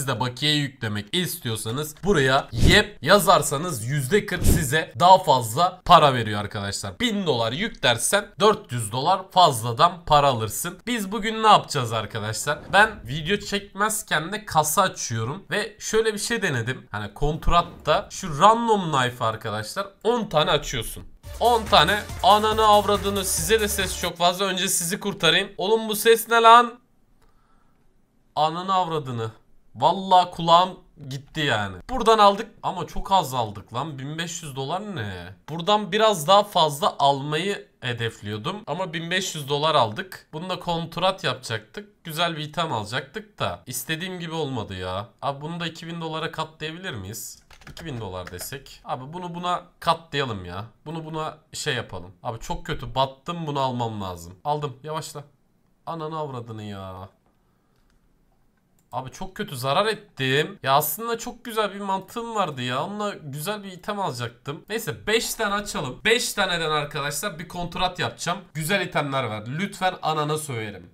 siz de bakiye yüklemek istiyorsanız buraya yep yazarsanız %40 size daha fazla para veriyor arkadaşlar. 1000 dolar yük dersen 400 dolar fazladan para alırsın. Biz bugün ne yapacağız arkadaşlar? Ben video çekmezken de kasa açıyorum ve şöyle bir şey denedim. Hani kontratta şu random knife arkadaşlar 10 tane açıyorsun. 10 tane ananı avradını size de ses çok fazla önce sizi kurtarayım. Oğlum bu ses ne lan? Ananı avradını. Valla kulağım gitti yani. Buradan aldık ama çok az aldık lan. 1500 dolar ne? Buradan biraz daha fazla almayı hedefliyordum. Ama 1500 dolar aldık. Bununla kontrat yapacaktık. Güzel bir item alacaktık da. İstediğim gibi olmadı ya. Abi bunu da 2000 dolara katlayabilir miyiz? 2000 dolar desek. Abi bunu buna katlayalım ya. Bunu buna şey yapalım. Abi çok kötü battım bunu almam lazım. Aldım yavaşla. Ananı avradını ya. Abi çok kötü zarar ettim. Ya aslında çok güzel bir mantığım vardı ya. Onunla güzel bir item alacaktım. Neyse 5 tane açalım. 5 taneden arkadaşlar bir kontrat yapacağım. Güzel itemler var. Lütfen anana söverim.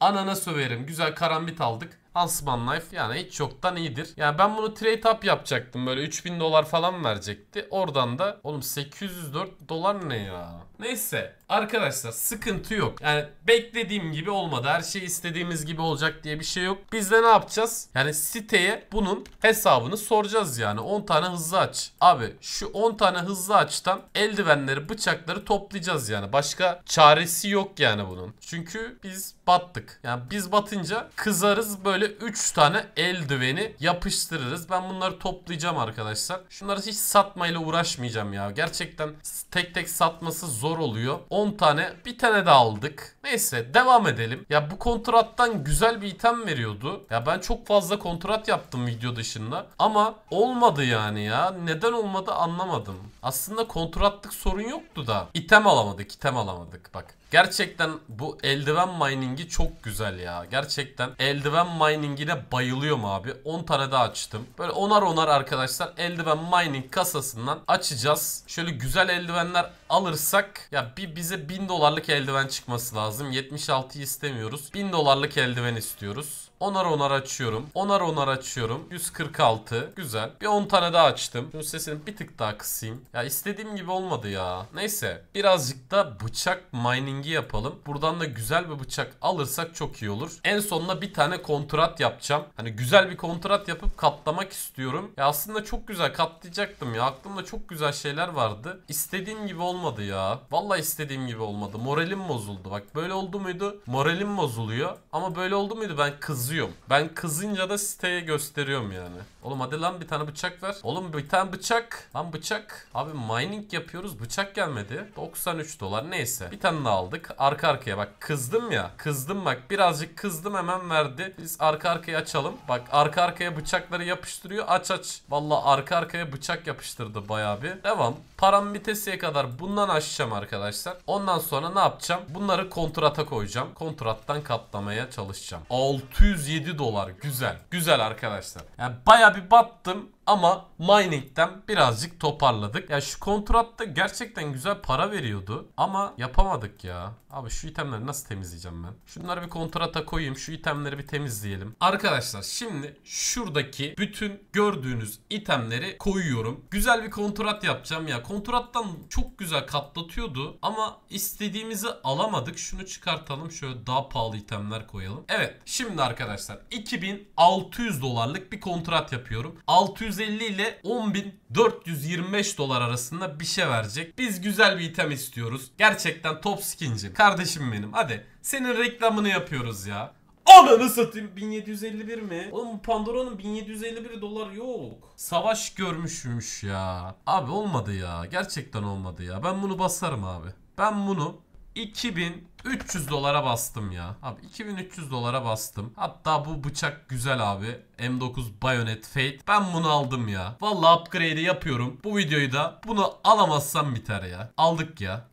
Anana söverim. Güzel karambit aldık. Asman Life yani hiç yoktan iyidir. Yani ben bunu trade up yapacaktım. Böyle 3000 dolar falan verecekti. Oradan da oğlum 804 dolar ne ya? Neyse arkadaşlar sıkıntı yok. Yani beklediğim gibi olmadı. Her şey istediğimiz gibi olacak diye bir şey yok. Biz de ne yapacağız? Yani siteye bunun hesabını soracağız yani. 10 tane hızlı aç. Abi şu 10 tane hızlı açtan eldivenleri, bıçakları toplayacağız yani. Başka çaresi yok yani bunun. Çünkü biz battık. Yani biz batınca kızarız böyle böyle 3 tane eldiveni yapıştırırız. Ben bunları toplayacağım arkadaşlar. Şunları hiç satmayla uğraşmayacağım ya. Gerçekten tek tek satması zor oluyor. 10 tane bir tane de aldık. Neyse devam edelim. Ya bu kontrattan güzel bir item veriyordu. Ya ben çok fazla kontrat yaptım video dışında. Ama olmadı yani ya. Neden olmadı anlamadım. Aslında kontratlık sorun yoktu da. Item alamadık item alamadık bak. Gerçekten bu eldiven miningi çok güzel ya. Gerçekten eldiven miningine bayılıyorum abi. 10 tane daha açtım. Böyle onar onar arkadaşlar eldiven mining kasasından açacağız. Şöyle güzel eldivenler alırsak ya bir bize 1000 dolarlık eldiven çıkması lazım. 76'yı istemiyoruz. 1000 dolarlık eldiven istiyoruz. Onar onar açıyorum. Onar onar açıyorum. 146. Güzel. Bir 10 tane daha açtım. Şunun sesini bir tık daha kısayım. Ya istediğim gibi olmadı ya. Neyse. Birazcık da bıçak mining'i yapalım. Buradan da güzel bir bıçak alırsak çok iyi olur. En sonunda bir tane kontrat yapacağım. Hani güzel bir kontrat yapıp katlamak istiyorum. Ya aslında çok güzel katlayacaktım ya. Aklımda çok güzel şeyler vardı. İstediğim gibi olmadı ya. Vallahi istediğim gibi olmadı. Moralim bozuldu. Bak böyle oldu muydu? Moralim bozuluyor. Ama böyle oldu muydu ben kızıyorum kızıyorum. Ben kızınca da siteye gösteriyorum yani. Oğlum hadi lan bir tane bıçak ver. Oğlum bir tane bıçak. Lan bıçak. Abi mining yapıyoruz. Bıçak gelmedi. 93 dolar neyse. Bir tane daha aldık. Arka arkaya bak kızdım ya. Kızdım bak. Birazcık kızdım hemen verdi. Biz arka arkaya açalım. Bak arka arkaya bıçakları yapıştırıyor. Aç aç. Valla arka arkaya bıçak yapıştırdı bayağı bir. Devam. Param bitesiye kadar bundan açacağım arkadaşlar. Ondan sonra ne yapacağım? Bunları kontrata koyacağım. Kontrattan katlamaya çalışacağım. 600 207 dolar. Güzel. Güzel arkadaşlar. Yani baya bir battım. Ama mining'den birazcık toparladık. Ya şu kontratta gerçekten güzel para veriyordu. Ama yapamadık ya. Abi şu itemleri nasıl temizleyeceğim ben? Şunları bir kontrata koyayım. Şu itemleri bir temizleyelim. Arkadaşlar şimdi şuradaki bütün gördüğünüz itemleri koyuyorum. Güzel bir kontrat yapacağım ya. Kontrattan çok güzel katlatıyordu. Ama istediğimizi alamadık. Şunu çıkartalım. Şöyle daha pahalı itemler koyalım. Evet. Şimdi arkadaşlar 2600 dolarlık bir kontrat yapıyorum. 600 1250 ile 10.425 dolar arasında bir şey verecek. Biz güzel bir item istiyoruz. Gerçekten top skinci. Kardeşim benim hadi. Senin reklamını yapıyoruz ya. Ananı satayım 1751 mi? Oğlum Pandora'nın 1751 dolar yok. Savaş görmüşmüş ya. Abi olmadı ya. Gerçekten olmadı ya. Ben bunu basarım abi. Ben bunu 2300 dolara bastım ya. Abi 2300 dolara bastım. Hatta bu bıçak güzel abi. M9 Bayonet Fate. Ben bunu aldım ya. Valla upgrade'i yapıyorum. Bu videoyu da bunu alamazsam biter ya. Aldık ya.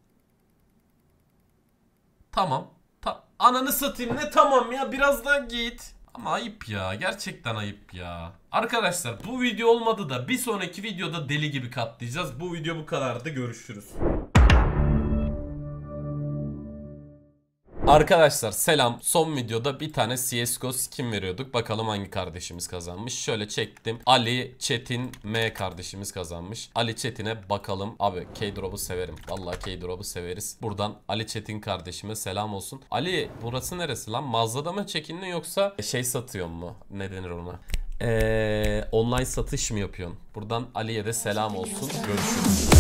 Tamam. Ta Ananı satayım ne tamam ya biraz daha git. Ama ayıp ya. Gerçekten ayıp ya. Arkadaşlar bu video olmadı da bir sonraki videoda deli gibi katlayacağız. Bu video bu kadardı. Görüşürüz. Arkadaşlar selam. Son videoda bir tane CSGO skin veriyorduk. Bakalım hangi kardeşimiz kazanmış. Şöyle çektim. Ali Çetin M kardeşimiz kazanmış. Ali Çetin'e bakalım. Abi K-Drop'u severim. Vallahi K-Drop'u severiz. Buradan Ali Çetin kardeşime selam olsun. Ali burası neresi lan? Mağazada mı çekindin yoksa şey satıyor mu? Ne denir ona? Ee, online satış mı yapıyorsun? Buradan Ali'ye de selam olsun. Görüşürüz.